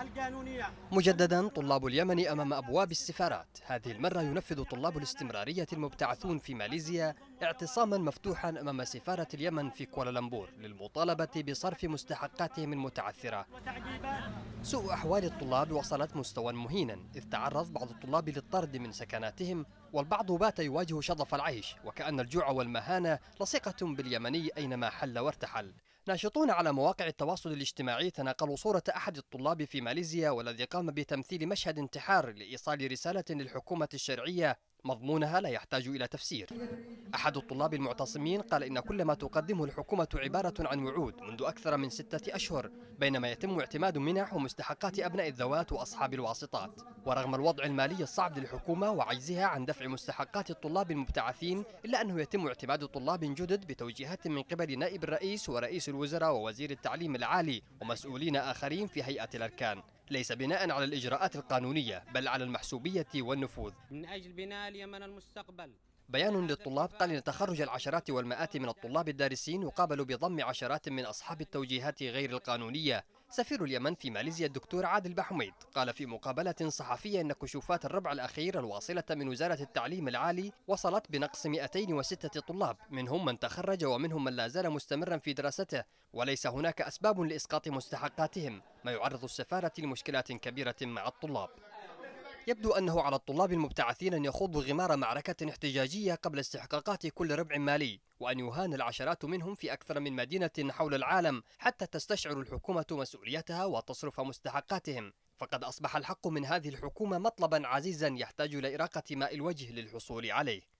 القانونية مجددا طلاب اليمن أمام أبواب السفارات هذه المرة ينفذ طلاب الاستمرارية المبتعثون في ماليزيا اعتصاما مفتوحا أمام سفارة اليمن في كوالالمبور للمطالبة بصرف مستحقاتهم المتعثرة سوء أحوال الطلاب وصلت مستوى مهينا إذ تعرض بعض الطلاب للطرد من سكناتهم والبعض بات يواجه شظف العيش وكأن الجوع والمهانة لصقة باليمني أينما حل وارتحل ناشطون على مواقع التواصل الاجتماعي تناقلوا صورة أحد الطلاب في ماليزيا والذي قام بتمثيل مشهد انتحار لإيصال رسالة للحكومة الشرعية مضمونها لا يحتاج إلى تفسير أحد الطلاب المعتصمين قال إن كل ما تقدمه الحكومة عبارة عن وعود منذ أكثر من ستة أشهر بينما يتم اعتماد منح ومستحقات أبناء الذوات وأصحاب الواسطات ورغم الوضع المالي الصعب للحكومة وعجزها عن دفع مستحقات الطلاب المبتعثين إلا أنه يتم اعتماد طلاب جدد بتوجيهات من قبل نائب الرئيس ورئيس الوزراء ووزير التعليم العالي ومسؤولين آخرين في هيئة الأركان ليس بناء على الإجراءات القانونية بل على المحسوبية والنفوذ من أجل بناء اليمن المستقبل بيان للطلاب قال إن تخرج العشرات والمئات من الطلاب الدارسين يقابل بضم عشرات من أصحاب التوجيهات غير القانونية سفير اليمن في ماليزيا الدكتور عادل بحميد قال في مقابلة صحفية أن كشوفات الربع الأخير الواصلة من وزارة التعليم العالي وصلت بنقص 206 طلاب منهم من تخرج ومنهم من لا زال مستمرا في دراسته وليس هناك أسباب لإسقاط مستحقاتهم ما يعرض السفارة لمشكلات كبيرة مع الطلاب يبدو أنه على الطلاب المبتعثين أن يخوضوا غمار معركة احتجاجية قبل استحقاقات كل ربع مالي وأن يهان العشرات منهم في أكثر من مدينة حول العالم حتى تستشعر الحكومة مسؤوليتها وتصرف مستحقاتهم فقد أصبح الحق من هذه الحكومة مطلبا عزيزا يحتاج إلى إراقة ماء الوجه للحصول عليه